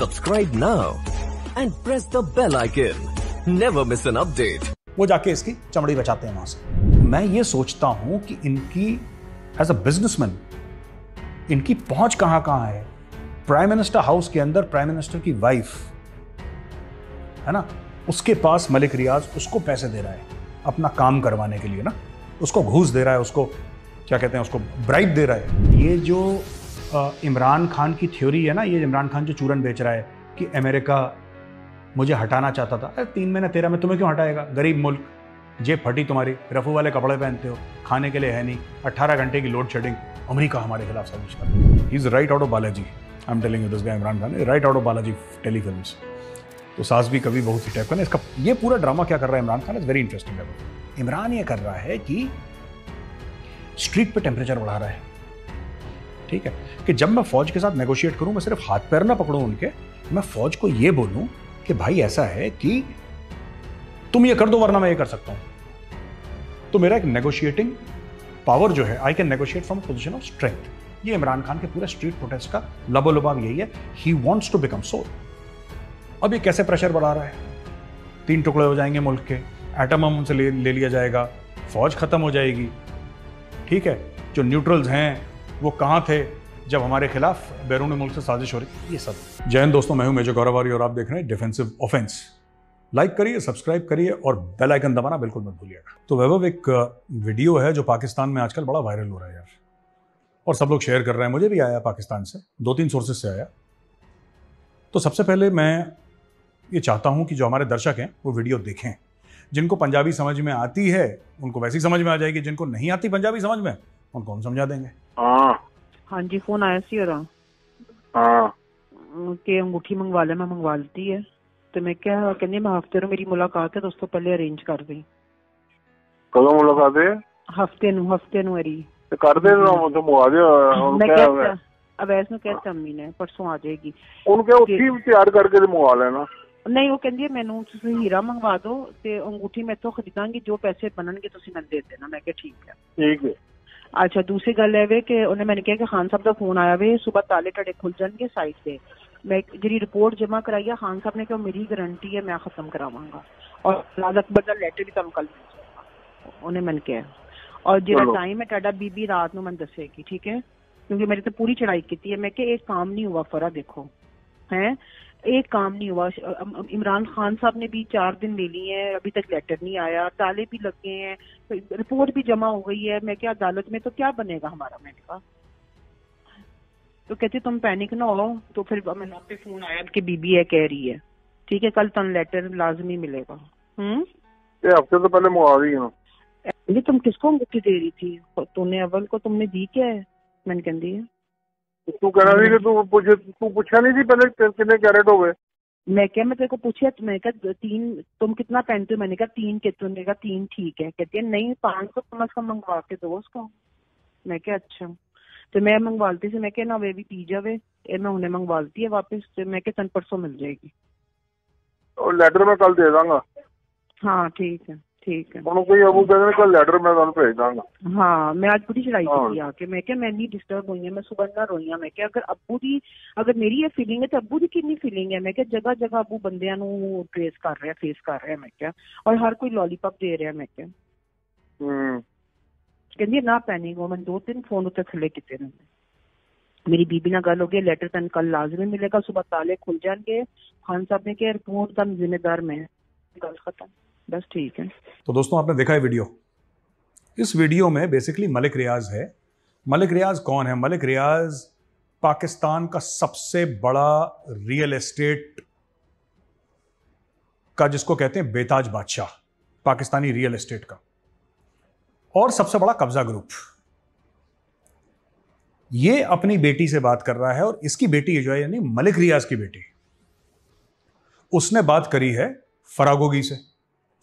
Subscribe now and press the bell icon. Never miss an update. वो जाके इसकी चमड़ी बचाते हैं वहां से मैं ये सोचता हूं कि इनकी एज अ बिजनेसमैन इनकी पहुंच कहां कहां है प्राइम मिनिस्टर हाउस के अंदर प्राइम मिनिस्टर की वाइफ है ना उसके पास मलिक रियाज उसको पैसे दे रहा है अपना काम करवाने के लिए ना उसको घूस दे रहा है उसको क्या कहते हैं उसको ब्राइब दे रहा है ये जो इमरान खान की थ्योरी है ना ये इमरान खान जो चूरन बेच रहा है कि अमेरिका मुझे हटाना चाहता था अरे तीन महीने तेरह में तुम्हें क्यों हटाएगा गरीब मुल्क जेब फटी तुम्हारी रफू वाले कपड़े पहनते हो खाने के लिए है नहीं अट्ठारह घंटे की लोड शेडिंग अमरीका हमारे खिलाफ साजिश कर is right out of Balaji I am telling you this guy Imran Khan right out of Balaji telefilm तो सास भी कभी बहुत ही टाइप का ना इसका ये पूरा ड्रामा क्या कर रहा है Imran Khan is very interesting Imran ये कर रहा है कि स्ट्रीट पे टेम्परेचर बढ़ा रहा है ठीक है कि जब मैं फौज के साथ नेगोशिएट करूं मैं सिर्फ हाथ पैर ना पकड़ूँ उनके मैं फौज को यह बोलूं कि भाई ऐसा है कि तुम ये कर दो वरना मैं ये कर सकता हूं तो मेरा एक नेगोशिएटिंग पावर जो है I can negotiate from position of strength ये इमरान खान के पूरे स्ट्रीट प्रोटेस्ट का लबो लुबाव यही है he wants to become so अब ये कैसे प्रेशर बढ़ा रहा है तीन टुकड़े हो जाएंगे मुल्क के एटम हम उनसे ले, ले लिया जाएगा फौज खत्म हो जाएगी ठीक है जो न्यूट्रल्स हैं वो कहाँ थे जब हमारे खिलाफ बैरून मुल्क से साजिश हो रही ये सब जैन दोस्तों मैं हूँ मेजर गौरवारी और आप देख रहे हैं डिफेंसिव ऑफेंस लाइक करिए सब्सक्राइब करिए और बेल आइकन दबाना बिल्कुल मत भूलिएगा तो वैभव एक वीडियो है जो पाकिस्तान में आजकल बड़ा वायरल हो रहा है यार और सब लोग शेयर कर रहे हैं मुझे भी आया पाकिस्तान से दो तीन सोर्सेज से आया तो सबसे पहले मैं ये चाहता हूँ कि जो हमारे दर्शक हैं वो वीडियो देखें जिनको पंजाबी समझ में आती है उनको वैसी समझ में आ जाएगी जिनको नहीं आती पंजाबी समझ में उनको हम समझा देंगे ਹਾਂ ਹਾਂਜੀ ਫੋਨ ਆਇਆ ਸੀ ਉਹਦਾ ਹਾਂ ਕਿ ਅੰਗੂਠੀ ਮੰਗਵਾ ਲੈ ਮੈਂ ਮੰਗਵਾ ਲਈ ਹੈ ਤੇ ਮੈਂ ਕਿਹਾ ਕਹਿੰਦੇ ਮੈਂ ਹਫਤੇ ਨੂੰ ਮੇਰੀ ਮੁਲਾਕਾਤ ਹੈ ਉਸ ਤੋਂ ਪਹਿਲੇ ਅਰੇਂਜ ਕਰ ਦੇ ਕਦੋਂ ਮੁਲਾਕਾਤ ਹੈ ਹਫਤੇ ਨੂੰ ਹਫਤੇ ਨੂੰ ਅਰੀ ਤੇ ਕਰ ਦੇ ਨਾ ਉਹ ਮੁਆ ਦੇ ਹੁਣ ਕਿਹਾ ਐਸ ਨੂੰ ਕਹਿਤਾ ਮੰਮੀ ਨੇ ਪਰਸੋਂ ਆ ਜਾਏਗੀ ਉਹਨੂੰ ਕਿਹਾ ਉੱਥੀ ਤਿਆਰ ਕਰਕੇ ਤੇ ਮੁਆ ਲੈਣਾ ਨਹੀਂ ਉਹ ਕਹਿੰਦੀ ਮੈਨੂੰ ਤੁਸੀਂ ਹੀਰਾ ਮੰਗਵਾ ਦਿਓ ਤੇ ਅੰਗੂਠੀ ਮੈਥੋਂ ਖਰੀਦਾਂਗੀ ਜੋ ਪੈਸੇ ਬਣਨਗੇ ਤੁਸੀਂ ਮੈਨੂੰ ਦੇ ਦੇਣਾ ਮੈਂ ਕਿਹਾ ਠੀਕ ਹੈ ਠੀਕ ਹੈ ਅੱਛਾ ਦੂਸਰੀ ਗੱਲ ਇਹ ਵੇ ਕਿ ਉਹਨੇ ਮੈਨੂੰ ਕਿਹਾ ਕਿ ਖਾਨ ਸਾਹਿਬ ਦਾ ਫੋਨ ਆਇਆ ਵੇ ਸਵੇਰ ਤਾਲੇ ਟੜੇ ਖੁੱਲ ਜਾਣਗੇ ਸਾਈਟ ਤੇ ਮੈਂ ਜਿਹੜੀ ਰਿਪੋਰਟ ਜਮ੍ਹਾਂ ਕਰਾਈ ਆ ਖਾਨ ਸਾਹਿਬ ਨੇ ਕਿ ਉਹ ਮੇਰੀ ਗਾਰੰਟੀ ਹੈ ਮੈਂ ਖਤਮ ਕਰਾਵਾਂਗਾ ਔਰ ਲਾਲ ਅਕਬਰ ਦਾ ਲੈਟਰ ਵੀ ਤੁਹਾਨੂੰ ਕੱਲ ਉਹਨੇ ਮੈਨੂੰ ਕਿਹਾ ਔਰ ਜਿਹੜਾ ਟਾਈਮ ਹੈ ਤੁਹਾਡਾ ਬੀਬੀ ਰਾਤ ਨੂੰ ਮੈਨੂੰ ਦੱਸੇਗੀ ਠੀਕ ਹੈ ਕਿਉਂਕਿ ਮੇਰੀ ਤਾਂ ਪੂਰੀ ਚੜਾਈ ਕੀਤੀ ਹੈ ਮੈਂ ਕਿ ਇਹ ਕੰਮ ਨਹੀਂ ਹੋਇਆ ਫਰਾ ਦੇਖੋ ਹੈ एक काम नहीं हुआ इमरान खान साहब ने भी चार दिन ले लिए हैं अभी तक लेटर नहीं आया ताले भी लग गए हैं रिपोर्ट भी जमा हो गई है मैं क्या अदालत में तो क्या बनेगा हमारा मैंने कहा तो कहते तुम पैनिक ना हो तो फिर मैंने पे फोन आया कि बीबी है कह रही है ठीक है कल तुम लेटर लाजमी मिलेगा हम्म हफ्ते तो पहले मंगा रही हूँ तुम किसको अंगूठी दे रही थी तूने अव्वल को तुमने दी क्या है मैंने कह दी है ਤੂੰ तो कह ਸੀ ਕਿ ਤੂੰ ਪੁੱਛ ਤੂੰ ਪੁੱਛਿਆ ਨਹੀਂ ਸੀ ਪਹਿਲੇ कितने कैरेट हो मैं क्या मैं तेरे को पूछा तो मैंने कहा तीन तुम कितना पहनते हो मैंने कहा तीन के तुमने तो कहा तीन ठीक है कहती है नहीं पाँच सौ कम अज कम मंगवा के दो उसको मैं क्या अच्छा तो मैं मंगवाती से मैं क्या ना वे भी पी जावे मैं उन्हें मंगवाती है वापस तो मैं क्या तन परसों मिल जाएगी और लेटर में कल दे दूंगा हाँ ठीक है ਠੀਕ ਹੈ ਹੁਣ ਕੋਈ ਅਬੂ ਬੈਦ ਨੇ ਕੋਲ ਲੈਟਰ ਮੈਂ ਤੁਹਾਨੂੰ ਭੇਜ ਦਾਂਗਾ ਹਾਂ ਮੈਂ ਅੱਜ ਬੜੀ ਚੜਾਈ ਕੀਤੀ ਆ ਕਿ ਮੈਂ ਕਿਹਾ ਮੈਂ ਨਹੀਂ ਡਿਸਟਰਬ ਹੋਈ ਆ ਮੈਂ ਸੁਬਹ ਨਾਲ ਰੋਈ ਆ ਮੈਂ ਕਿਹਾ ਅਗਰ ਅੱਬੂ ਦੀ ਅਗਰ ਮੇਰੀ ਇਹ ਫੀਲਿੰਗ ਹੈ ਤਾਂ ਅੱਬੂ ਦੀ ਕਿੰਨੀ ਫੀਲਿੰਗ ਹੈ ਮੈਂ ਕਿਹਾ ਜਗ੍ਹਾ ਜਗ੍ਹਾ ਅੱਬੂ ਬੰਦਿਆਂ ਨੂੰ ਟ੍ਰੇਸ ਕਰ ਰਿਹਾ ਫੇਸ ਕਰ ਰਿਹਾ ਮੈਂ ਕਿਹਾ ਔਰ ਹਰ ਕੋਈ ਲੋਲੀਪਾਪ ਦੇ ਰਿਹਾ ਮੈਂ ਕਿਹਾ ਹੂੰ ਕਹਿੰਦੀ ਨਾ ਪੈਨਿਕ ਉਹ ਮੈਂ ਦੋ ਤਿੰਨ ਫੋਨ ਉੱਤੇ ਥੱਲੇ ਕੀਤੇ ਨੇ मेरी बीबी ना गल हो गई लेटर तन कल लाजमी मिलेगा सुबह ताले खुल जाएंगे खान साहब ने कहा रिपोर्ट तन जिम्मेदार मैं गल खत्म बस ठीक है तो दोस्तों आपने देखा है वीडियो इस वीडियो में बेसिकली मलिक रियाज है मलिक रियाज कौन है मलिक रियाज पाकिस्तान का सबसे बड़ा रियल एस्टेट का जिसको कहते हैं बेताज बादशाह पाकिस्तानी रियल एस्टेट का और सबसे बड़ा कब्जा ग्रुप ये अपनी बेटी से बात कर रहा है और इसकी बेटी जो है यानी मलिक रियाज की बेटी उसने बात करी है फरागोगी से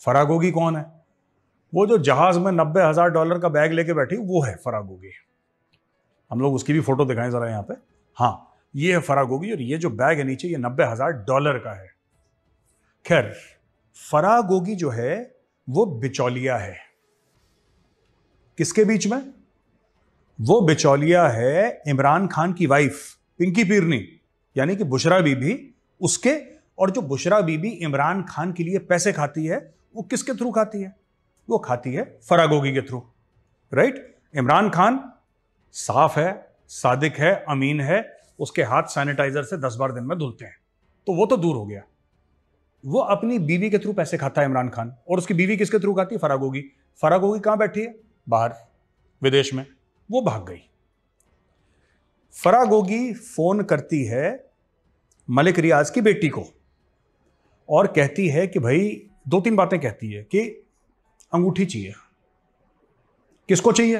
फरागोगी कौन है वो जो जहाज में नब्बे हज़ार डॉलर का बैग लेके बैठी वो है फरागोगी हम लोग उसकी भी फोटो दिखाएं ज़रा यहाँ पे हाँ ये है फरागोगी और ये जो बैग है नीचे ये नब्बे हज़ार डॉलर का है खैर फरागोगी जो है वो बिचौलिया है किसके बीच में वो बिचौलिया है इमरान खान की वाइफ पिंकी पीरनी यानी कि बुशरा बीबी उसके और जो बुशरा बीबी इमरान खान के लिए पैसे खाती है वो किसके थ्रू खाती है वो खाती है फरागोगी के थ्रू राइट इमरान खान साफ है सादिक है अमीन है उसके हाथ सैनिटाइजर से दस बार दिन में धुलते हैं तो वो तो दूर हो गया वो अपनी बीवी के थ्रू पैसे खाता है इमरान खान और उसकी बीवी किसके थ्रू खाती है फरागोगी फरागोगी कहां बैठी है बाहर विदेश में वो भाग गई फरागोगी फोन करती है मलिक रियाज की बेटी को और कहती है कि भाई दो तीन बातें कहती है कि अंगूठी चाहिए किसको चाहिए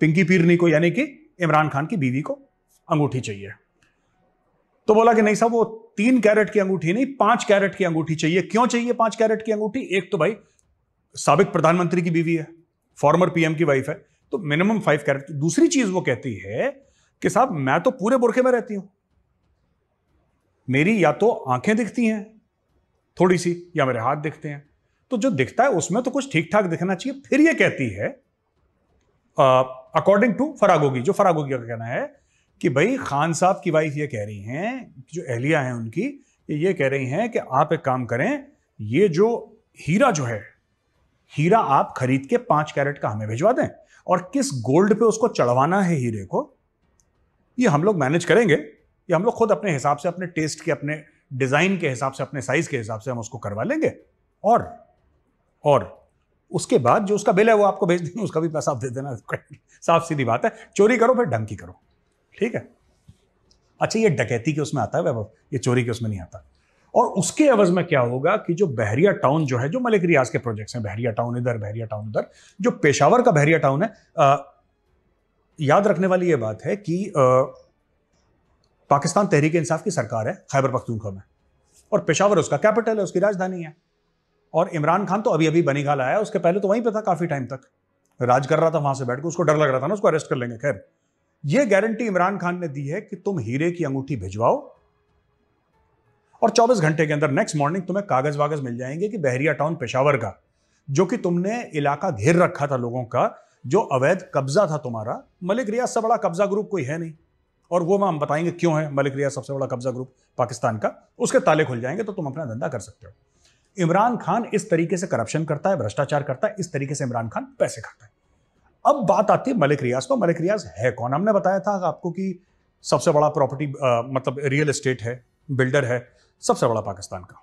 पिंकी पीरनी को यानी कि इमरान खान की बीवी को अंगूठी चाहिए तो बोला कि नहीं साहब वो तीन कैरेट की अंगूठी नहीं पांच कैरेट की अंगूठी चाहिए क्यों चाहिए पांच कैरेट की अंगूठी एक तो भाई सबक प्रधानमंत्री की बीवी है फॉर्मर पीएम की वाइफ है तो मिनिमम फाइव कैरेट दूसरी चीज वो कहती है कि साहब मैं तो पूरे बुरखे में रहती हूं मेरी या तो आंखें दिखती हैं थोड़ी सी या मेरे हाथ दिखते हैं तो जो दिखता है उसमें तो कुछ ठीक ठाक दिखना चाहिए फिर ये कहती है अकॉर्डिंग टू फरागोगी जो फरागोगी का कहना है कि भाई खान साहब की वाइफ ये कह रही हैं जो एहलिया हैं उनकी ये कह रही हैं कि आप एक काम करें ये जो हीरा जो है हीरा आप खरीद के पांच कैरेट का हमें भिजवा दें और किस गोल्ड पे उसको चढ़वाना है हीरे को ये हम लोग मैनेज करेंगे ये हम लोग खुद अपने हिसाब से अपने टेस्ट के अपने डिज़ाइन के हिसाब से अपने साइज़ के हिसाब से हम उसको करवा लेंगे और और उसके बाद जो उसका बिल है वो आपको भेज देंगे उसका भी पैसा आप दे देना साफ सीधी बात है चोरी करो फिर ढंग की करो ठीक है अच्छा ये डकैती के उसमें आता है वैभव ये चोरी के उसमें नहीं आता और उसके अवज में क्या होगा कि जो बहरिया टाउन जो है जो मलिक रियाज के प्रोजेक्ट्स हैं बहरिया टाउन इधर बहरिया टाउन उधर जो पेशावर का बहरिया टाउन है आ, याद रखने वाली ये बात है कि आ, पाकिस्तान तहरीक इंसाफ की सरकार है खैबर पख्तूनखा में और पेशावर उसका कैपिटल है उसकी राजधानी है और इमरान खान तो अभी अभी बनीघाल आया उसके पहले तो वहीं पर था काफ़ी टाइम तक राज कर रहा था वहां से बैठ के उसको डर लग रहा था ना उसको अरेस्ट कर लेंगे खैर यह गारंटी इमरान खान ने दी है कि तुम हीरे की अंगूठी भिजवाओ और 24 घंटे के अंदर नेक्स्ट मॉर्निंग तुम्हें कागज वागज मिल जाएंगे कि बहरिया टाउन पेशावर का जो कि तुमने इलाका घेर रखा था लोगों का जो अवैध कब्जा था तुम्हारा मलिक रियाज से बड़ा कब्जा ग्रुप कोई है नहीं और वो हम बताएंगे क्यों है मलिक रियाज सबसे बड़ा कब्जा ग्रुप पाकिस्तान का उसके ताले खुल जाएंगे तो तुम अपना धंधा कर सकते हो इमरान खान इस तरीके से करप्शन करता है भ्रष्टाचार करता है इस तरीके से इमरान खान पैसे खाता है अब बात आती है मलिक रियाज तो मलिक रियाज है कौन हमने बताया था आपको कि सबसे बड़ा प्रॉपर्टी मतलब रियल एस्टेट है बिल्डर है सबसे बड़ा पाकिस्तान का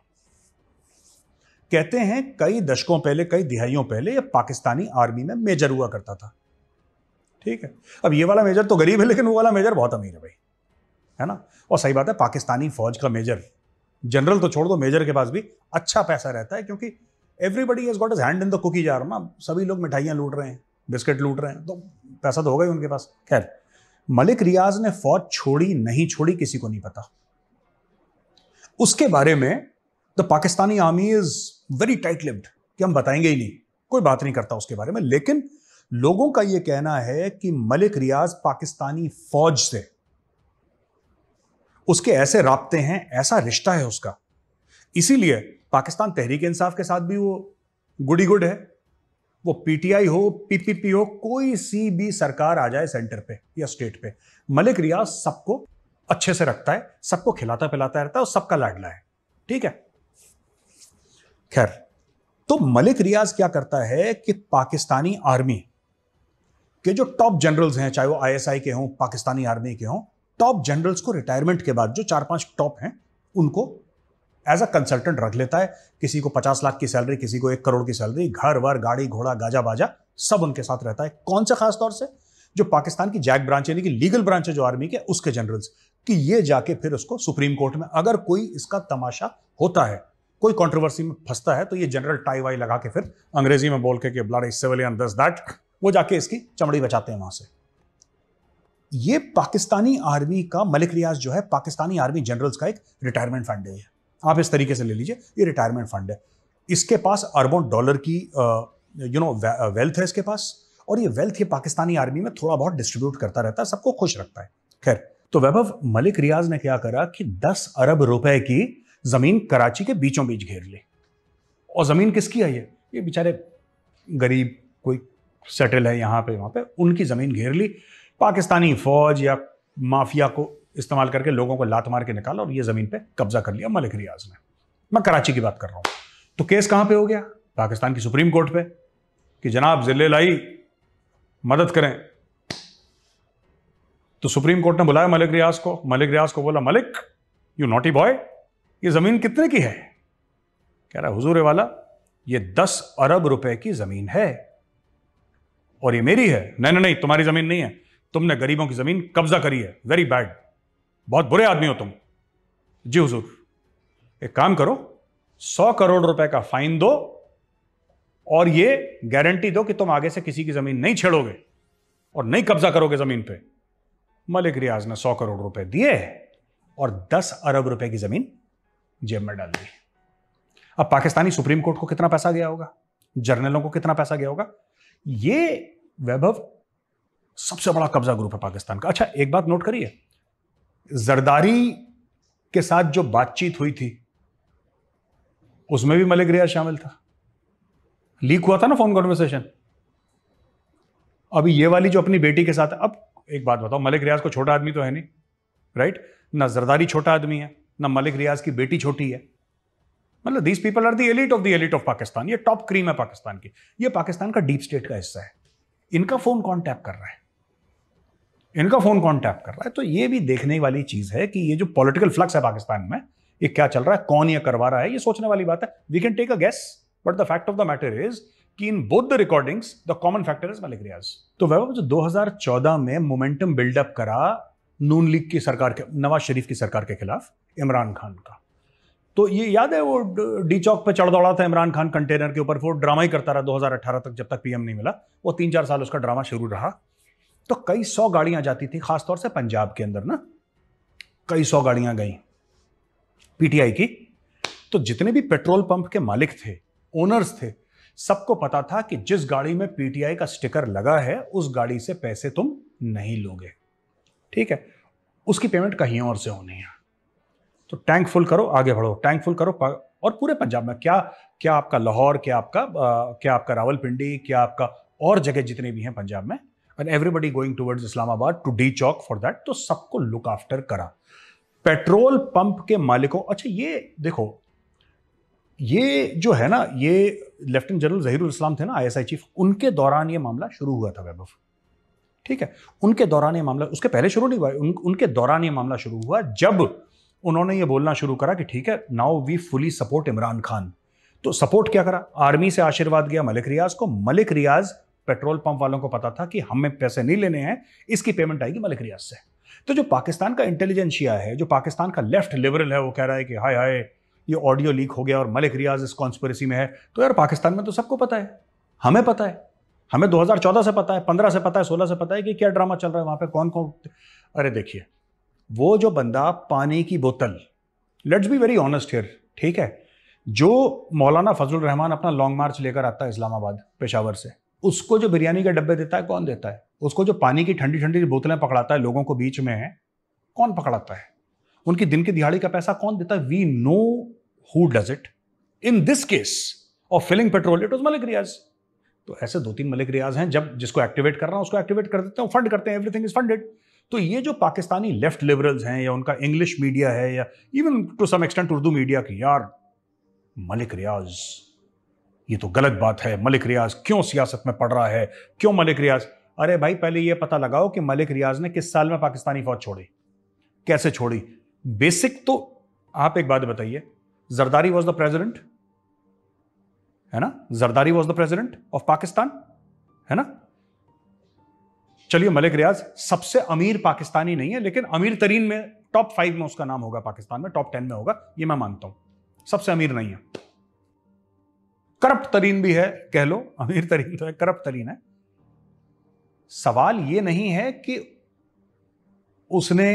कहते हैं कई दशकों पहले कई दिहाइयों पहले यह पाकिस्तानी आर्मी में मेजर हुआ करता था ठीक है अब ये वाला मेजर तो गरीब है लेकिन वो वाला मेजर बहुत अमीर है भाई है ना और सही बात है पाकिस्तानी फौज का मेजर जनरल तो छोड़ दो मेजर के पास भी अच्छा पैसा रहता है क्योंकि everybody's got his hand in the cookie jar ना सभी लोग मिठाइयाँ लूट रहे हैं बिस्किट लूट रहे हैं तो पैसा तो होगा ही उनके पास खैर मलिक रियाज ने फौज छोड़ी नहीं छोड़ी किसी को नहीं पता उसके बारे में the Pakistani army is very tight lipped कि हम बताएंगे ही नहीं कोई बात नहीं करता उसके बारे में लेकिन लोगों का यह कहना है कि मलिक रियाज पाकिस्तानी फौज से उसके ऐसे रबते हैं ऐसा रिश्ता है उसका इसीलिए पाकिस्तान तहरीक इंसाफ के साथ भी वो गुडी गुड है वो पीटीआई हो पीपीपी हो कोई सी भी सरकार आ जाए सेंटर पे या स्टेट पे मलिक रियाज सबको अच्छे से रखता है सबको खिलाता पिलाता रहता है और सबका लाडला है ठीक है खैर तो मलिक रियाज क्या करता है कि पाकिस्तानी आर्मी कि जो टॉप जनरल्स हैं चाहे वो आईएसआई के हों पाकिस्तानी आर्मी के हों टॉप जनरल्स को रिटायरमेंट के बाद जो चार पांच टॉप हैं उनको एज अ कंसल्टेंट रख लेता है किसी को पचास लाख की सैलरी किसी को एक करोड़ की सैलरी घर वर गाड़ी घोड़ा गाजा बाजा सब उनके साथ रहता है कौन से खास तौर से जो पाकिस्तान की जैक ब्रांच यानी कि लीगल ब्रांच है जो आर्मी के उसके जनरल्स कि ये जाके फिर उसको सुप्रीम कोर्ट में अगर कोई इसका तमाशा होता है कोई कंट्रोवर्सी में फंसता है तो ये जनरल टाई वाई लगा के फिर अंग्रेजी में बोल के blood is civilian thus that वो जाके इसकी चमड़ी बचाते हैं वहां से ये पाकिस्तानी आर्मी का मलिक रियाज जो है पाकिस्तानी आर्मी जनरल्स का एक रिटायरमेंट फंड है आप इस तरीके से ले लीजिए ये रिटायरमेंट फंड है इसके पास अरबों डॉलर की यू नो वेल्थ है इसके पास और ये वेल्थ ये पाकिस्तानी आर्मी में थोड़ा बहुत डिस्ट्रीब्यूट करता रहता है सबको खुश रखता है खैर तो वैभव मलिक रियाज ने क्या करा कि दस अरब रुपए की जमीन कराची के बीचों बीच घेर ली और जमीन किसकी है ये ये बेचारे गरीब कोई सेटल है यहाँ पे वहाँ पे उनकी ज़मीन घेर ली पाकिस्तानी फ़ौज या माफिया को इस्तेमाल करके लोगों को लात मार के निकाला और ये ज़मीन पे कब्जा कर लिया मलिक रियाज ने मैं कराची की बात कर रहा हूँ तो केस कहाँ पे हो गया पाकिस्तान की सुप्रीम कोर्ट पे कि जनाब जिले लाई मदद करें तो सुप्रीम कोर्ट ने बुलाया मलिक रियाज को मलिक रियाज को बोला मलिक यू नॉटी बॉय ये ज़मीन कितने की है कह रहा हुजूर वाला ये दस अरब रुपए की ज़मीन है और ये मेरी है नहीं नहीं नहीं तुम्हारी जमीन नहीं है तुमने गरीबों की जमीन कब्जा करी है वेरी बैड बहुत बुरे आदमी हो तुम जी हुजूर एक काम करो सौ करोड़ रुपए का फाइन दो और ये गारंटी दो कि तुम आगे से किसी की जमीन नहीं छेड़ोगे और नहीं कब्जा करोगे जमीन पे मलिक रियाज ने सौ करोड़ रुपए दिए और दस अरब रुपए की जमीन जेब में डाल दी अब पाकिस्तानी सुप्रीम कोर्ट को कितना पैसा गया होगा जर्नलों को कितना पैसा गया होगा ये वैभव सबसे बड़ा कब्जा ग्रुप है पाकिस्तान का अच्छा एक बात नोट करिए जरदारी के साथ जो बातचीत हुई थी उसमें भी मलिक रियाज शामिल था लीक हुआ था ना फोन कॉन्वर्सेशन अभी ये वाली जो अपनी बेटी के साथ अब एक बात बताओ मलिक रियाज को छोटा आदमी तो है नहीं राइट ना जरदारी छोटा आदमी है ना मलिक रियाज की बेटी छोटी है मतलब these people are the elite of the elite of Pakistan ये टॉप क्रीम है पाकिस्तान की ये पाकिस्तान का डीप स्टेट का हिस्सा है इनका फोन कौन टैप कर रहा है इनका फोन कौन टैप कर रहा है तो ये भी देखने वाली चीज है कि ये जो पॉलिटिकल फ्लक्स है पाकिस्तान में ये क्या चल रहा है कौन ये करवा रहा है ये सोचने वाली बात है we can take a guess but the fact of the matter is कि in both the recordings the common factor is Malik Riaz तो वह जो 2014 में मोमेंटम बिल्डअप करा नून लीग की सरकार के नवाज शरीफ की सरकार के खिलाफ इमरान खान का तो ये याद है वो डी चौक पर चढ़ दौड़ा था इमरान खान कंटेनर के ऊपर वो ड्रामा ही करता रहा 2018 तक जब तक पीएम नहीं मिला वो तीन चार साल उसका ड्रामा शुरू रहा तो कई सौ गाड़ियां जाती थी खासतौर से पंजाब के अंदर ना कई सौ गाड़ियां गई पीटीआई की तो जितने भी पेट्रोल पंप के मालिक थे ओनर्स थे सबको पता था कि जिस गाड़ी में पीटीआई का स्टिकर लगा है उस गाड़ी से पैसे तुम नहीं लोगे ठीक है उसकी पेमेंट कहीं और से होनी है तो टैंक फुल करो आगे बढ़ो टैंक फुल करो और पूरे पंजाब में क्या क्या आपका लाहौर क्या आपका आ, क्या आपका रावलपिंडी क्या आपका और जगह जितने भी हैं पंजाब में and everybody going towards Islamabad to D Chowk for that तो सबको लुक आफ्टर करा पेट्रोल पंप के मालिकों अच्छा ये देखो ये जो है ना ये लेफ्टिनेंट जनरल जहीरुल इस्लाम थे ना आईएसआई चीफ उनके दौरान ये मामला शुरू हुआ था वैभव ठीक है उनके दौरान ये मामला उसके पहले शुरू नहीं हुआ उन, उनके दौरान ये मामला शुरू हुआ जब उन्होंने ये बोलना शुरू करा कि ठीक है now we fully support Imran Khan तो सपोर्ट क्या करा आर्मी से आशीर्वाद गया मलिक रियाज को मलिक रियाज पेट्रोल पंप वालों को पता था कि हमें पैसे नहीं लेने हैं इसकी पेमेंट आएगी मलिक रियाज से तो जो पाकिस्तान का इंटेलिजेंशिया है जो पाकिस्तान का लेफ्ट लिबरल है वो कह रहा है कि हाय हाय ये ऑडियो लीक हो गया और मलिक रियाज इस कॉन्स्परेसी में है तो यार पाकिस्तान में तो सबको पता है हमें पता है हमें 2014 से पता है 15 से पता है 16 से पता है कि क्या ड्रामा चल रहा है वहाँ पे कौन कौन अरे देखिए वो जो बंदा पानी की बोतल let's be very honest here ठीक है जो मौलाना फजल रहमान अपना लॉन्ग मार्च लेकर आता है इस्लामाबाद पेशावर से उसको जो बिरयानी के डब्बे देता है कौन देता है उसको जो पानी की ठंडी ठंडी बोतलें पकड़ाता है लोगों को बीच में है कौन पकड़ाता है उनकी दिन की दिहाड़ी का पैसा कौन देता है we know who does it in this case of filling petrol it was Malik Riaz तो ऐसे दो तीन मलिक रियाज हैं जब जिसको एक्टिवेट कर रहा हूं उसको एक्टिवेट कर देते हैं फंड करते हैं एवरीथिंग इज फंडेड तो ये जो पाकिस्तानी लेफ्ट लिबरल्स हैं या उनका इंग्लिश मीडिया है या even to some extent Urdu media की यार मलिक रियाज ये तो गलत बात है मलिक रियाज क्यों सियासत में पड़ रहा है क्यों मलिक रियाज अरे भाई पहले ये पता लगाओ कि मलिक रियाज ने किस साल में पाकिस्तानी फौज छोड़ी कैसे छोड़ी बेसिक तो आप एक बात बताइए जरदारी वॉज द प्रेजिडेंट है ना Zardari was the president of Pakistan है ना चलिए मलिक रियाज सबसे अमीर पाकिस्तानी नहीं है लेकिन अमीर तरीन में टॉप फाइव में उसका नाम होगा पाकिस्तान में टॉप टेन में होगा ये मैं मानता हूं सबसे अमीर नहीं है करप्ट तरीन भी है कह लो अमीर तरीन तो है करप्ट तरीन है सवाल ये नहीं है कि उसने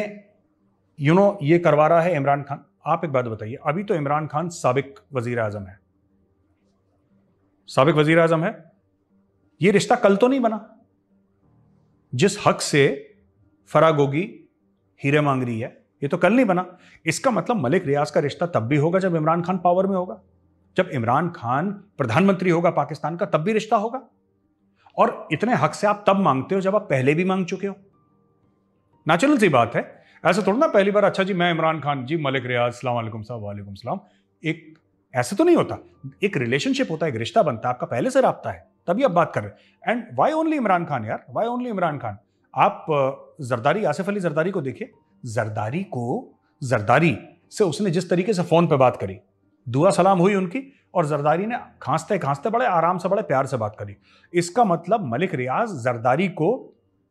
यू नो ये करवा रहा है इमरान खान आप एक बात बताइए अभी तो इमरान खान सबक वजीर आजम है सबक वजीर आजम है ये रिश्ता कल तो नहीं बना जिस हक से फराग होगी हीरे मांग रही है ये तो कल नहीं बना इसका मतलब मलिक रियाज का रिश्ता तब भी होगा जब इमरान खान पावर में होगा जब इमरान खान प्रधानमंत्री होगा पाकिस्तान का तब भी रिश्ता होगा और इतने हक से आप तब मांगते हो जब आप पहले भी मांग चुके हो नेचुरल सी बात है ऐसे थोड़ा ना पहली बार अच्छा जी मैं इमरान खान जी मलिक रियाज सलामकुम साहब वालेकुम सलाम एक ऐसा तो नहीं होता एक रिलेशनशिप होता है एक रिश्ता बनता है आपका पहले से रबता है तभी आप बात कर रहे हैं and why only Imran Khan यार वाई ओनली इमरान खान आप जरदारी आसिफ अली जरदारी को देखिए जरदारी को जरदारी से उसने जिस तरीके से फ़ोन पर बात करी दुआ सलाम हुई उनकी और जरदारी ने खांसते खांसते बड़े आराम से बड़े प्यार से बात करी इसका मतलब मलिक रियाज जरदारी को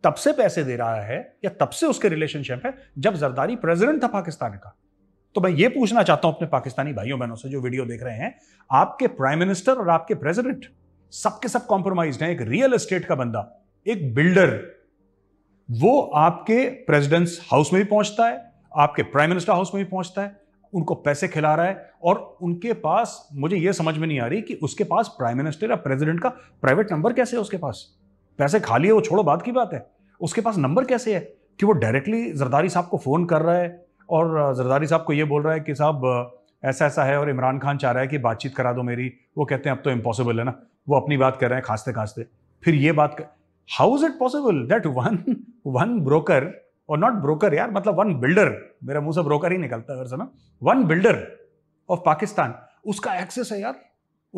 तब से पैसे दे रहा है या तब से उसके रिलेशनशिप है जब जरदारी प्रेसिडेंट था पाकिस्तान का तो मैं ये पूछना चाहता हूं अपने पाकिस्तानी भाइयों बहनों से जो वीडियो देख रहे हैं आपके प्राइम मिनिस्टर और आपके प्रेसिडेंट सबके सब कॉम्प्रोमाइज है एक रियल एस्टेट का बंदा एक बिल्डर वो आपके प्रेसिडेंट्स हाउस में भी पहुंचता है आपके प्राइम मिनिस्टर हाउस में भी पहुंचता है उनको पैसे खिला रहा है और उनके पास मुझे यह समझ में नहीं आ रही कि उसके पास प्राइम मिनिस्टर या प्रेसिडेंट का प्राइवेट नंबर कैसे है उसके पास पैसे खा लिए वो छोड़ो बात की बात है उसके पास नंबर कैसे है कि वो डायरेक्टली जरदारी साहब को फ़ोन कर रहा है और जरदारी साहब को ये बोल रहा है कि साहब ऐसा ऐसा है और इमरान खान चाह रहा है कि बातचीत करा दो मेरी वो कहते हैं अब तो इम्पॉसिबल है ना वो अपनी बात कर रहे हैं खांसते खांसते फिर ये बात कर how is it possible that one one broker और नॉट ब्रोकर यार मतलब वन बिल्डर मेरा मुंह से ब्रोकर ही निकलता है हर समय वन बिल्डर ऑफ पाकिस्तान उसका एक्सेस है यार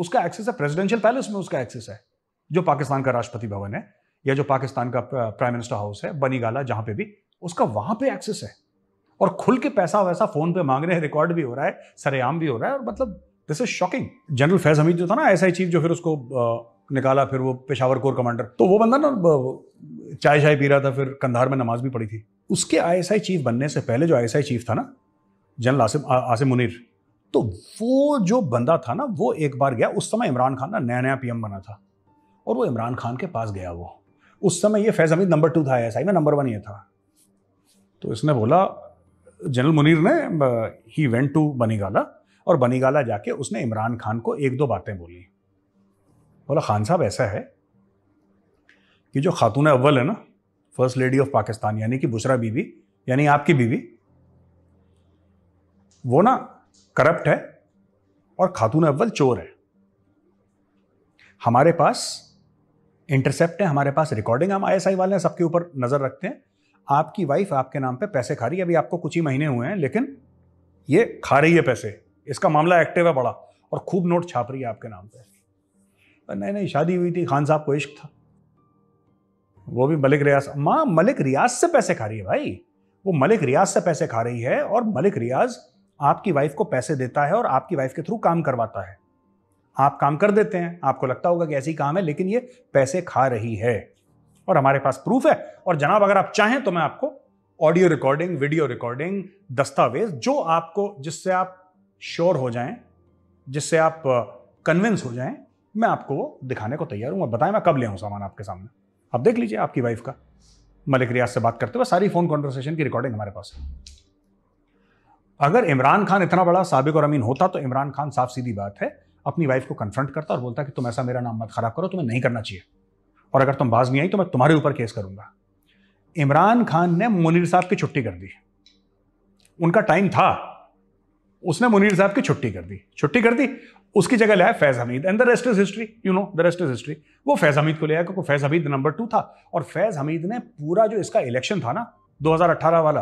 उसका एक्सेस है प्रेसिडेंशियल पैलेस में उसका एक्सेस है जो पाकिस्तान का राष्ट्रपति भवन है या जो पाकिस्तान का प्राइम मिनिस्टर हाउस है बनीगाला जहां पे भी उसका वहां पे एक्सेस है और खुल के पैसा वैसा फोन पे मांग रहे हैं रिकॉर्ड भी हो रहा है सरेआम भी हो रहा है और मतलब this is shocking general Faiz Hamid जो था ना आई चीफ जो फिर उसको निकाला फिर वो पेशावर कोर कमांडर तो वो बंदा ना चाय शाय पी रहा था फिर कंधार में नमाज भी पड़ी थी उसके आईएसआई चीफ बनने से पहले जो आईएसआई चीफ था ना जनरल आसिम आसिम मुनीर तो वो जो बंदा था ना वो एक बार गया उस समय इमरान खान ना नया नया पीएम बना था और वो इमरान खान के पास गया वो उस समय ये फैज हमीद नंबर टू था आई में नंबर वन ये था तो इसने बोला जनरल मुनीर ने ही वेंट टू बनीगाला और बनीगाला जाके उसने इमरान खान को एक दो बातें बोली बोला खान साहब ऐसा है कि जो खातून अव्वल है ना फर्स्ट लेडी ऑफ पाकिस्तान यानी कि बुशरा बीबी यानी आपकी बीवी वो ना करप्ट है और खातून अव्वल चोर है हमारे पास इंटरसेप्ट है हमारे पास रिकॉर्डिंग हम आईएसआई वाले हैं सबके ऊपर नज़र रखते हैं आपकी वाइफ आपके नाम पे पैसे खा रही है अभी आपको कुछ ही महीने हुए हैं लेकिन ये खा रही है पैसे इसका मामला एक्टिव है बड़ा और खूब नोट छाप रही है आपके नाम पे नहीं नहीं शादी हुई थी खान साहब को इश्क था वो भी मलिक रियाज माँ मलिक रियाज से पैसे खा रही है भाई वो मलिक रियाज से पैसे खा रही है और मलिक रियाज आपकी वाइफ को पैसे देता है और आपकी वाइफ के थ्रू काम करवाता है आप काम कर देते हैं आपको लगता होगा कि ऐसे ही काम है लेकिन ये पैसे खा रही है और हमारे पास प्रूफ है और जनाब अगर आप चाहें तो मैं आपको ऑडियो रिकॉर्डिंग वीडियो रिकॉर्डिंग दस्तावेज जो आपको जिससे आप श्योर हो जाएं जिससे आप कन्विंस हो जाएं मैं आपको वो दिखाने को तैयार हूँ बताएं मैं कब ले आऊँ सामान आपके सामने आप देख लीजिए आपकी वाइफ का मलिक रियाज से बात करते हुए सारी फ़ोन कॉन्वर्सेशन की रिकॉर्डिंग हमारे पास है अगर इमरान खान इतना बड़ा सबक और अमीन होता तो इमरान खान साफ सीधी बात है अपनी वाइफ को कन्फ्रंट करता और बोलता कि तुम ऐसा मेरा नाम मत खराब करो तुम्हें नहीं करना चाहिए और अगर तुम बाज नहीं आई तो मैं तुम्हारे ऊपर केस करूंगा इमरान खान ने मुनीर साहब की छुट्टी कर दी उनका टाइम था उसने मुनीर साहब की छुट्टी कर दी छुट्टी कर दी उसकी जगह लाया Faiz Hamid and the rest is history you know the rest is history वो फैज़ हमीद को ले आया क्योंकि फैज़ हमीद नंबर टू था और फैज़ हमीद ने पूरा जो इसका इलेक्शन था ना 2018 वाला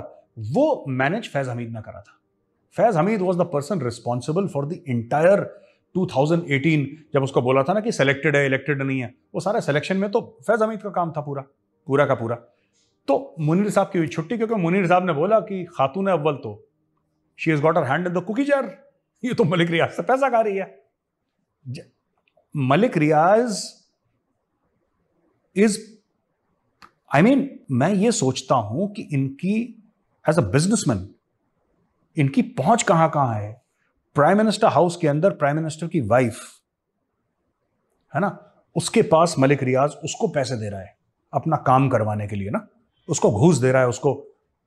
वो मैनेज फैज़ हमीद ने करा था Faiz Hamid was the person responsible for the entire 2018 जब उसको बोला था ना कि सेलेक्टेड है इलेक्टेड नहीं है वो सारे सिलेक्शन में तो फैज़ हमीद का काम था पूरा पूरा का पूरा तो मुनीर साहब की हुई छुट्टी क्योंकि मुनीर साहब ने बोला कि खातून अव्वल तो she has got her hand in the cookie jar ये तो मलिक रियाज से पैसा खा रही है Malik Riaz is I mean मैं ये सोचता हूं कि इनकी एज अ बिजनेसमैन इनकी पहुंच कहां कहां है प्राइम मिनिस्टर हाउस के अंदर प्राइम मिनिस्टर की वाइफ है ना उसके पास मलिक रियाज उसको पैसे दे रहा है अपना काम करवाने के लिए ना उसको घूस दे रहा है उसको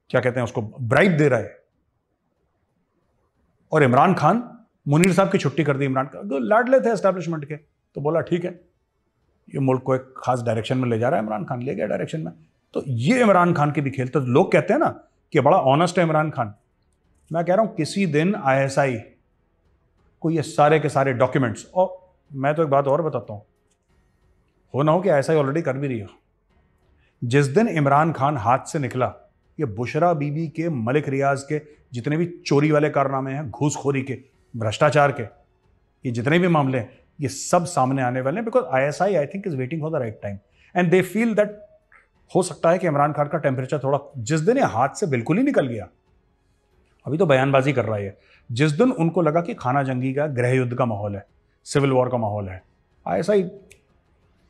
क्या कहते हैं उसको ब्राइब दे रहा है और इमरान खान मुनीर साहब की छुट्टी कर दी इमरान खान तो लाडले थे एस्टेब्लिशमेंट के तो बोला ठीक है ये मुल्क को एक खास डायरेक्शन में ले जा रहा है इमरान खान ले गया डायरेक्शन में तो ये इमरान खान की भी खेल तो लोग कहते हैं ना कि बड़ा ऑनेस्ट है इमरान खान मैं कह रहा हूँ किसी दिन आई को ये सारे के सारे डॉक्यूमेंट्स और मैं तो एक बात और बताता हूँ हो ना हो कि आई ऑलरेडी कर भी रही हो जिस दिन इमरान खान हाथ से निकला ये बुशरा बीबी के मलिक रियाज के जितने भी चोरी वाले कारनामे हैं घूसखोरी के भ्रष्टाचार के ये जितने भी मामले हैं ये सब सामने आने वाले हैं because I S I I think is waiting for the right time and they feel that हो सकता है कि इमरान खान का टेम्परेचर थोड़ा जिस दिन ये हाथ से बिल्कुल ही निकल गया अभी तो बयानबाजी कर रहा है जिस दिन उनको लगा कि खाना जंगी का गृह युद्ध का माहौल है सिविल वॉर का माहौल है आई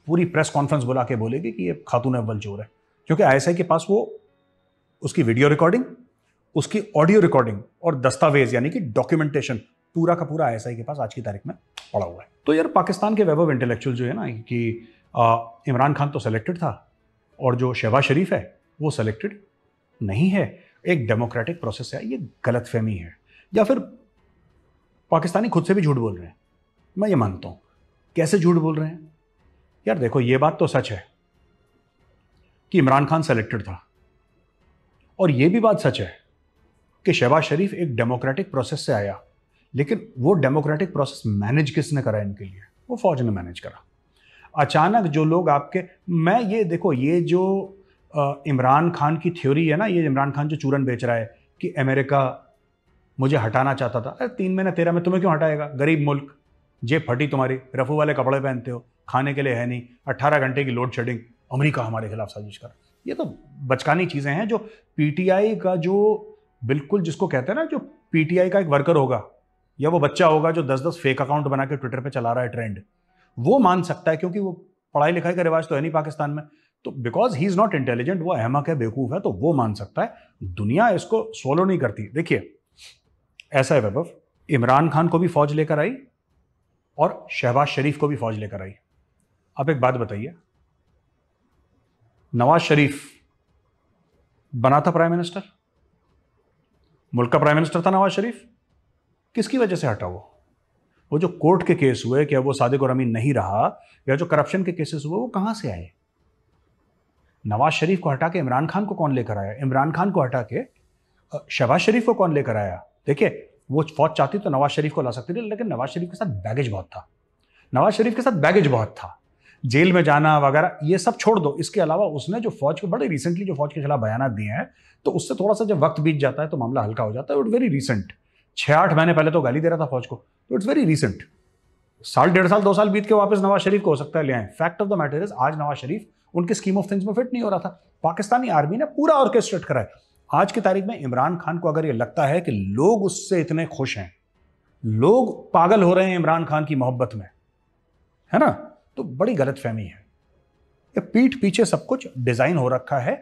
पूरी प्रेस कॉन्फ्रेंस बुला के बोलेगी कि ये खातून अव्वल चोर है क्योंकि आई के पास वो उसकी वीडियो रिकॉर्डिंग उसकी ऑडियो रिकॉर्डिंग और दस्तावेज यानी कि डॉक्यूमेंटेशन पूरा का पूरा आई के पास आज की तारीख में पड़ा हुआ है तो यार पाकिस्तान के वेब ऑफ इंटेलेक्चुअल जो है ना कि इमरान खान तो सेलेक्टेड था और जो शहबाज शरीफ है वो सेलेक्टेड नहीं है एक डेमोक्रेटिक प्रोसेस है ये गलत फहमी है या फिर पाकिस्तानी खुद से भी झूठ बोल रहे हैं मैं ये मानता हूँ कैसे झूठ बोल रहे हैं यार देखो ये बात तो सच है कि इमरान खान सेलेक्टेड था और ये भी बात सच है कि शहबाज शरीफ एक डेमोक्रेटिक प्रोसेस से आया लेकिन वो डेमोक्रेटिक प्रोसेस मैनेज किसने करा इनके लिए वो फौज ने मैनेज करा अचानक जो लोग आपके मैं ये देखो ये जो इमरान खान की थ्योरी है ना ये इमरान खान जो चूरन बेच रहा है कि अमेरिका मुझे हटाना चाहता था अरे तीन महीने तेरह में तुम्हें क्यों हटाएगा गरीब मुल्क जेब फटी तुम्हारी रफू वाले कपड़े पहनते हो खाने के लिए है नहीं अट्ठारह घंटे की लोड शेडिंग अमरीका हमारे खिलाफ साजिश कर ये तो बचकानी चीज़ें हैं जो पी का जो बिल्कुल जिसको कहते हैं ना जो पीटीआई का एक वर्कर होगा या वो बच्चा होगा जो दस दस फेक अकाउंट बना के ट्विटर पर चला रहा है ट्रेंड वो मान सकता है क्योंकि वो पढ़ाई लिखाई का रिवाज तो है नहीं पाकिस्तान में तो because he is not intelligent वो अहमक है बेवकूफ़ है तो वो मान सकता है दुनिया इसको सोलो नहीं करती देखिए ऐसा है वैभव इमरान खान को भी फौज लेकर आई और शहबाज शरीफ को भी फौज लेकर आई आप एक बात बताइए नवाज शरीफ बना था प्राइम मिनिस्टर मुल्क का प्राइम मिनिस्टर था नवाज शरीफ किसकी वजह से हटा वो वो जो कोर्ट के केस हुए क्या वो सादिक और अमीन नहीं रहा या जो करप्शन के केसेस हुए वो कहाँ से आए नवाज शरीफ को हटा के इमरान खान को कौन लेकर आया इमरान खान को हटा के शहबाज शरीफ को कौन लेकर आया देखिए वो फौज चाहती तो नवाज शरीफ को ला सकती थी लेकिन नवाज शरीफ के साथ बैगेज बहुत था नवाज शरीफ के साथ बैगेज बहुत था जेल में जाना वगैरह ये सब छोड़ दो इसके अलावा उसने जो फौज के बड़े रिसेंटली जो फौज के खिलाफ बयान दिए हैं तो उससे थोड़ा सा जब वक्त बीत जाता है तो मामला हल्का हो जाता है वेरी रिसेंट छः आठ महीने पहले तो गाली दे रहा था फौज को तो इट्स वेरी रिसेंट साल डेढ़ साल दो साल बीत के वापस नवाज शरीफ को हो सकता है ले आए fact of the matter is आज नवाज शरीफ उनके स्कीम ऑफ थिंग्स में फिट नहीं हो रहा था पाकिस्तानी आर्मी ने पूरा ऑर्केस्ट्रेट करा है आज की तारीख में इमरान खान को अगर ये लगता है कि लोग उससे इतने खुश हैं लोग पागल हो रहे हैं इमरान खान की मोहब्बत में है ना तो बड़ी गलत फहमी है ये पीठ पीछे सब कुछ डिज़ाइन हो रखा है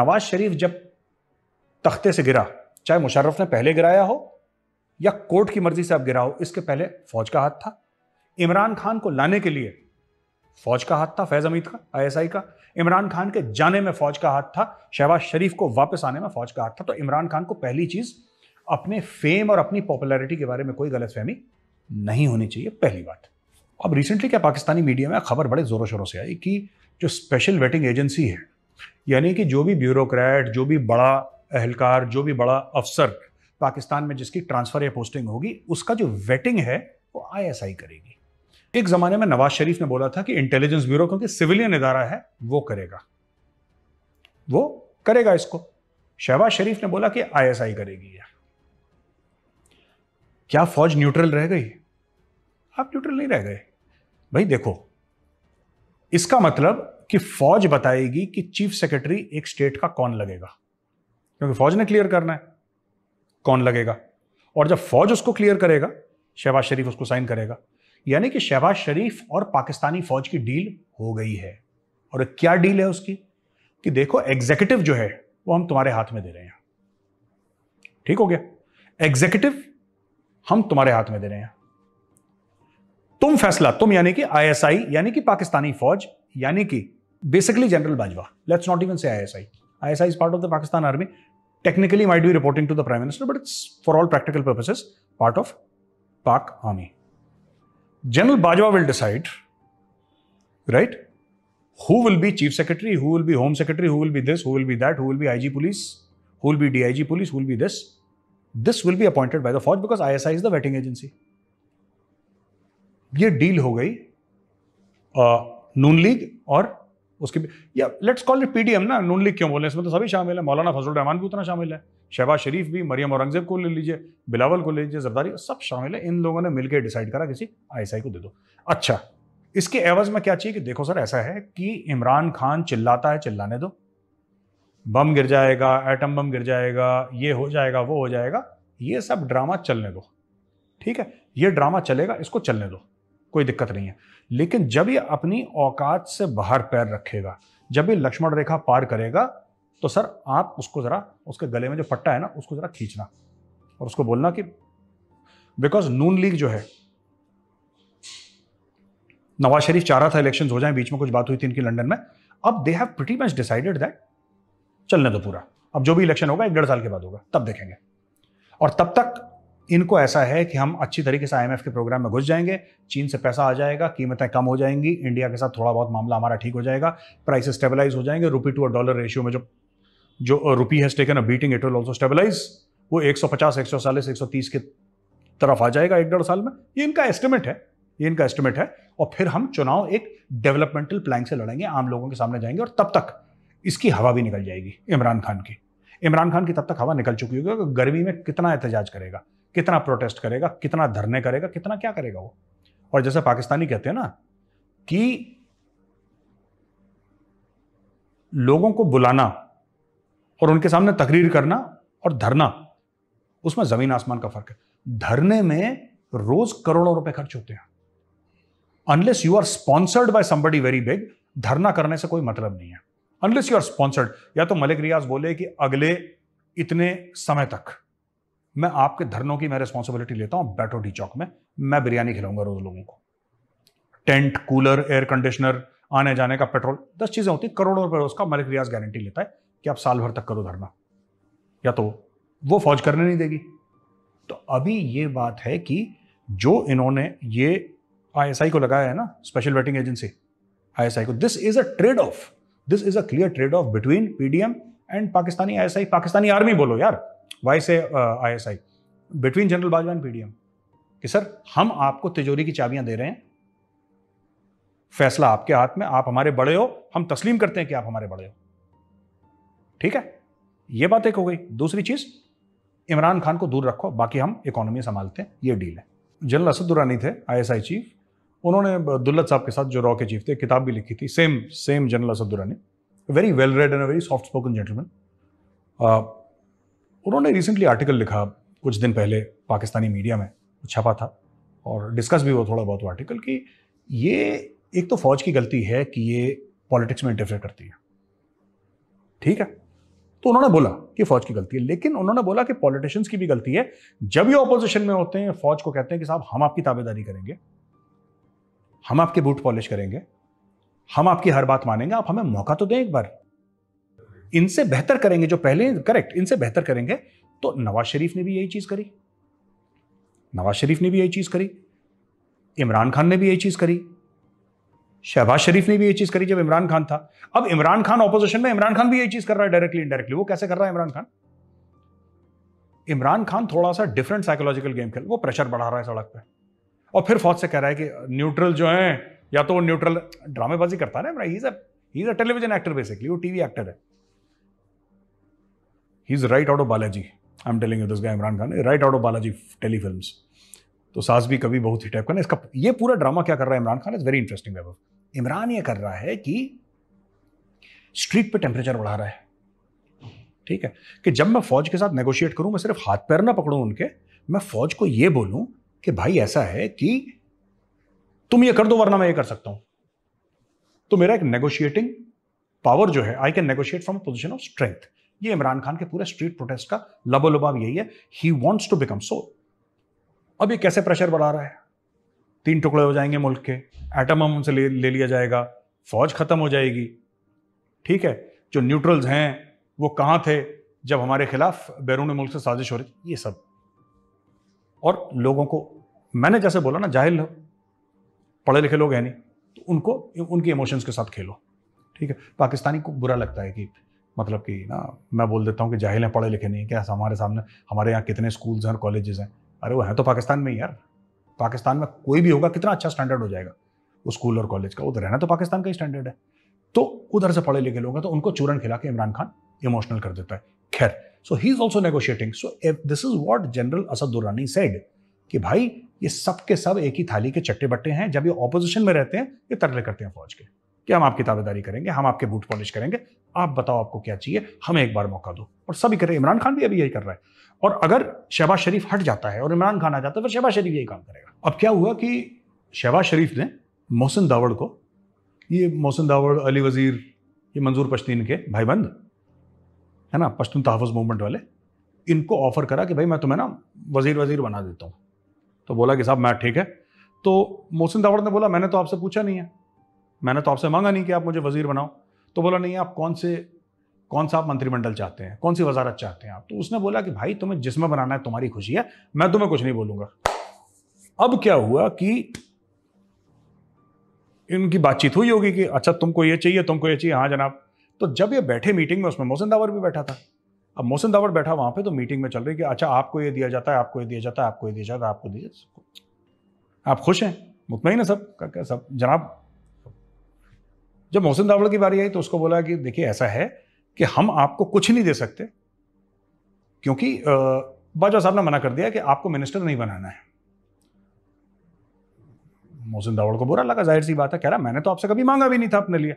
नवाज शरीफ जब तख्ते से गिरा चाहे मुशर्रफ ने पहले गिराया हो या कोर्ट की मर्जी से आप गिरा हो इसके पहले फौज का हाथ था इमरान खान को लाने के लिए फौज का हाथ था फैज़ अमीद का आईएसआई का इमरान खान के जाने में फौज का हाथ था शहबाज शरीफ को वापस आने में फौज का हाथ था तो इमरान खान को पहली चीज़ अपने फेम और अपनी पॉपुलैरिटी के बारे में कोई गलतफहमी नहीं होनी चाहिए पहली बात अब रिसेंटली क्या पाकिस्तानी मीडिया में खबर बड़े ज़ोरों शोरों से आई कि जो स्पेशल वेटिंग एजेंसी है यानी कि जो भी ब्यूरोक्रेट जो भी बड़ा अहलकार जो भी बड़ा अफसर पाकिस्तान में जिसकी ट्रांसफ़र या पोस्टिंग होगी उसका जो वेटिंग है वो आईएसआई करेगी एक ज़माने में नवाज शरीफ ने बोला था कि इंटेलिजेंस ब्यूरो क्योंकि सिविलियन इदारा है वो करेगा वो करेगा इसको शहबाज शरीफ ने बोला कि आईएसआई करेगी क्या फौज न्यूट्रल रह गई आप न्यूट्रल नहीं रह गए भाई देखो इसका मतलब कि फौज बताएगी कि चीफ सेक्रेटरी एक स्टेट का कौन लगेगा क्योंकि फौज ने क्लियर करना है कौन लगेगा और जब फौज उसको क्लियर करेगा शहबाज शरीफ उसको साइन करेगा यानी कि शहबाज शरीफ और पाकिस्तानी फौज की डील हो गई है और क्या डील है उसकी कि देखो एग्जीक्यूटिव जो है वो हम तुम्हारे हाथ में दे रहे हैं ठीक हो गया एग्जीक्यूटिव हम तुम्हारे हाथ में दे रहे हैं तुम फैसला तुम यानी कि आईएसआई यानी कि पाकिस्तानी फौज यानी कि basically general Bajwa let's not even say ISI ISI is part of the Pakistan army technically might be reporting to the prime minister but it's for all practical purposes part of Pak army general Bajwa will decide right who will be chief secretary who will be home secretary who will be this who will be that who will be IG police who will be DIG police who will be this this will be appointed by the फौज because ISI is the vetting agency ये deal हो गई नून league और उसके या let's call it PDM ना नून league क्यों बोले इसमें तो सभी शामिल है मौलाना फजल रहमान भी उतना शामिल है शहबाज शरीफ भी मरियम औरंगजेब को ले लीजिए बिलावल को ले लीजिए जरदारी सब शामिल है इन लोगों ने मिलकर डिसाइड करा किसी आईएसआई को दे दो अच्छा इसके एवज में क्या चाहिए कि देखो सर ऐसा है कि इमरान खान चिल्लाता है चिल्लाने दो बम गिर जाएगा एटम बम गिर जाएगा ये हो जाएगा वो हो जाएगा ये सब ड्रामा चलने दो ठीक है ये ड्रामा चलेगा इसको चलने दो कोई दिक्कत नहीं है लेकिन जब ये अपनी औकात से बाहर पैर रखेगा जब ये लक्ष्मण रेखा पार करेगा तो सर आप उसको ज़रा उसके गले में जो पट्टा है ना उसको ज़रा खींचना और उसको बोलना कि बिकॉज नून लीग जो है नवाज शरीफ चाह रहा था इलेक्शन हो जाए बीच में कुछ बात हुई थी इनकी लंडन में अब they have pretty much decided that चलने दो पूरा अब जो भी इलेक्शन होगा एक डेढ़ साल के बाद होगा तब देखेंगे और तब तक इनको ऐसा है कि हम अच्छी तरीके से आईएमएफ के प्रोग्राम में घुस जाएंगे चीन से पैसा आ जाएगा कीमतें कम हो जाएंगी इंडिया के साथ थोड़ा बहुत मामला हमारा ठीक हो जाएगा प्राइस स्टेबलाइज हो जाएंगे रुपी टू डॉलर रेशियो में जो जो rupee has taken a beating it will also stabilise वो एक सौ तीस की तरफ आ जाएगा एक डेढ़ साल में ये इनका एस्टिमेट है ये इनका एस्टिमेट है और फिर हम चुनाव एक डेवलपमेंटल प्लान से लड़ेंगे आम लोगों के सामने जाएंगे और तब तक इसकी हवा भी निकल जाएगी इमरान खान की इमरान खान की तब तक हवा निकल चुकी होगी गर्मी में कितना एहतजाज करेगा कितना प्रोटेस्ट करेगा कितना धरने करेगा कितना क्या करेगा वो और जैसे पाकिस्तानी कहते हैं ना कि लोगों को बुलाना और उनके सामने तकरीर करना और धरना उसमें जमीन आसमान का फर्क है धरने में रोज करोड़ों रुपए खर्च होते हैं unless you are sponsored by somebody very big धरना करने से कोई मतलब नहीं है अनलेस यू आर स्पॉन्सर्ड या तो मलिक रियाज बोले कि अगले इतने समय तक मैं आपके धरनों की मैं रिस्पॉन्सिबिलिटी लेता हूँ बैठो डी चौक में मैं बिरयानी खिलाऊंगा रोज लोगों को टेंट कूलर एयर कंडीशनर आने जाने का पेट्रोल दस चीज़ें होती करोड़ों रुपए उसका मलिक रियाज गारंटी लेता है कि आप साल भर तक करो धरना या तो वो फौज करने नहीं देगी तो अभी ये बात है कि जो इन्होंने ये आईएसआई को लगाया है ना स्पेशल वेटिंग एजेंसी आईएसआई को this is a trade off this is a clear trade off between PDM and Pakistani ISI Pakistani army बोलो यार why say I S I between general Bajwa and PDM कि सर हम आपको तिजोरी की चाबियां दे रहे हैं फैसला आपके हाथ में आप हमारे बड़े हो हम तस्लीम करते हैं कि आप हमारे बड़े हो ठीक है यह बात एक हो गई दूसरी चीज इमरान खान को दूर रखो बाकी हम इकोनॉमी संभालते हैं ये डील है जनरल असद दुरानी थे आईएसआई चीफ उन्होंने दुल्लत साहब के साथ जो रॉ के चीफ थे किताब भी लिखी थी same same general Asad Durrani very well read and very soft spoken gentleman उन्होंने रिसेंटली आर्टिकल लिखा कुछ दिन पहले पाकिस्तानी मीडिया में छपा था और डिस्कस भी हुआ थोड़ा बहुत आर्टिकल कि ये एक तो फौज की गलती है कि ये पॉलिटिक्स में इंटरफेयर करती है ठीक है तो उन्होंने बोला कि फौज की गलती है लेकिन उन्होंने बोला कि पॉलिटिशियंस की भी गलती है जब ये ऑपोजिशन में होते हैं फौज को कहते हैं कि साहब हम आपकी ताबेदारी करेंगे हम आपके बूट पॉलिश करेंगे हम आपकी हर बात मानेंगे आप हमें मौका तो दें एक बार इनसे बेहतर करेंगे जो पहले करेक्ट इनसे बेहतर करेंगे तो नवाज शरीफ ने भी यही चीज़ करी नवाज शरीफ ने भी यही चीज़ करी इमरान खान ने भी यही चीज़ करी शहबाज शरीफ ने भी ये चीज़ करी जब इमरान खान था अब इमरान खान ऑपोजिशन में इमरान खान भी यही चीज़ कर रहा है डायरेक्टली इनडायरेक्टली वो कैसे कर रहा है इमरान खान इमरान खान थोड़ा सा डिफरेंट साइकोलॉजिकल गेम खेल वो प्रेशर बढ़ा रहा है सड़क पर और फिर फौज से कह रहा है कि न्यूट्रल जो है या तो वो न्यूट्रल ड्रामेबाजी करता है ना he is a television actor basically वो टीवी एक्टर है he is right out of Balaji I am telling you this guy Imran Khan right out of Balaji telefilm तो सास भी कभी बहुत ही टाइप का ना इसका ये पूरा ड्रामा क्या कर रहा है Imran Khan is very interesting Vaibhav Imran ये कर रहा है कि स्ट्रीट पे टेम्परेचर बढ़ा रहा है ठीक है कि जब मैं फौज के साथ नेगोशिएट करूं मैं सिर्फ हाथ पैर ना पकड़ूं उनके मैं फौज को ये बोलूं कि भाई ऐसा है कि तुम ये कर दो वरना मैं ये कर सकता हूं तो मेरा एक नेगोशिएटिंग पावर जो है I can negotiate from position of strength ये इमरान खान के पूरे स्ट्रीट प्रोटेस्ट का लबोलुबाव यही है he wants to become so अब ये कैसे प्रेशर बढ़ा रहा है तीन टुकड़े हो जाएंगे मुल्क के एटम हम उनसे ले, ले लिया जाएगा फौज खत्म हो जाएगी ठीक है जो न्यूट्रल्स हैं वो कहाँ थे जब हमारे खिलाफ बैरून मुल्क से साजिश हो रही थी ये सब और लोगों को मैंने जैसे बोला ना जाहिल हो पढ़े लिखे लोग हैं नहीं तो उनको उनके इमोशंस के साथ खेलो ठीक है पाकिस्तानी को बुरा लगता है कि मतलब कि ना मैं बोल देता हूँ कि जाहिल हैं पढ़े लिखे नहीं क्या हमारे सामने हमारे यहाँ कितने स्कूल्स हैं और कॉलेजेस हैं अरे वो हैं तो पाकिस्तान में ही यार पाकिस्तान में कोई भी होगा कितना अच्छा स्टैंडर्ड हो जाएगा वो स्कूल और कॉलेज का उधर रहना तो पाकिस्तान का ही स्टैंडर्ड है तो उधर से पढ़े लिखे लोग हैं तो उनको चूरन खिला के इमरान खान इमोशनल कर देता है खैर so he is also negotiating so if this is what general Asad Durrani said कि भाई ये सब के सब एक ही थाली के चट्टे बट्टे हैं जब ये ऑपोजिशन में रहते हैं ये तरले करते हैं फौज के कि हम आपकी ताबेदारी करेंगे हम आपके बूट पॉलिश करेंगे आप बताओ आपको क्या चाहिए हमें एक बार मौका दो और सभी कर रहे हैं इमरान खान भी अभी यही कर रहा है और अगर शहबाज शरीफ हट जाता है और इमरान खान आ जाता है तो फिर शहबाज शरीफ यही काम करेगा अब क्या हुआ कि शहबाज शरीफ ने मोहसिन दावड़ को ये मोहसिन दावड़ अली वज़ीर ये मंजूर पश्तीन के भाईबंद है ना पश्तून तहफ़ मूवमेंट वाले इनको ऑफ़र करा कि भाई मैं तुम्हें ना वज़ीर वज़ीर बना देता हूँ तो बोला कि साहब मैं ठीक है तो मोहसिन दावड़ ने बोला मैंने तो आपसे पूछा नहीं है मैंने तो आपसे मांगा नहीं कि आप मुझे वजीर बनाओ तो बोला नहीं आप कौन से कौन सा आप मंत्रिमंडल चाहते हैं कौन सी वजारत चाहते हैं आप तो उसने बोला कि भाई तुम्हें जिसमें बनाना है तुम्हारी खुशी है मैं तुम्हें कुछ नहीं बोलूंगा अब क्या हुआ कि इनकी बातचीत हुई होगी कि अच्छा तुमको ये चाहिए तुमको ये चाहिए हाँ जनाब तो जब ये बैठे मीटिंग में उसमें मोहसिन दावर भी बैठा था अब मोहसिन दावर बैठा वहां पे तो मीटिंग में चल रही कि अच्छा आपको ये दिया जाता है आपको ये दिया जाता है आपको ये दिया जाता है आपको दिया जाता है आप खुश हैं मुतमिन है सब क्या सब जनाब जब मोहसिन दावड़ की बारी आई तो उसको बोला कि देखिए ऐसा है कि हम आपको कुछ नहीं दे सकते क्योंकि बाजवा साहब ने मना कर दिया कि आपको मिनिस्टर नहीं बनाना है मोहसिन दावड़ को बुरा लगा जाहिर सी बात है कह रहा मैंने तो आपसे कभी मांगा भी नहीं था अपने लिए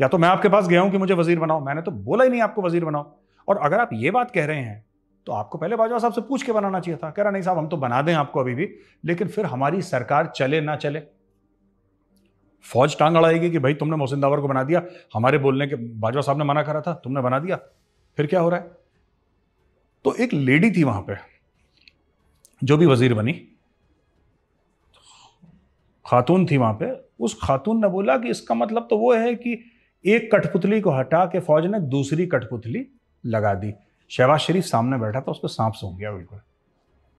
या तो मैं आपके पास गया हूं कि मुझे वजीर बनाओ मैंने तो बोला ही नहीं आपको वजीर बनाओ और अगर आप ये बात कह रहे हैं तो आपको पहले बाजवा साहब से पूछ के बनाना चाहिए था कह रहा नहीं साहब हम तो बना दें आपको अभी भी लेकिन फिर हमारी सरकार चले ना चले फौज टांग अड़ाएगी कि भाई तुमने मोहसिन दावर को बना दिया हमारे बोलने के बाजवा साहब ने मना करा था तुमने बना दिया फिर क्या हो रहा है तो एक लेडी थी वहां पे जो भी वजीर बनी खातून थी वहां पे उस खातून ने बोला कि इसका मतलब तो वो है कि एक कठपुतली को हटा के फौज ने दूसरी कठपुतली लगा दी शहबाज शरीफ सामने बैठा था उसको सांप सूंघ गया बिल्कुल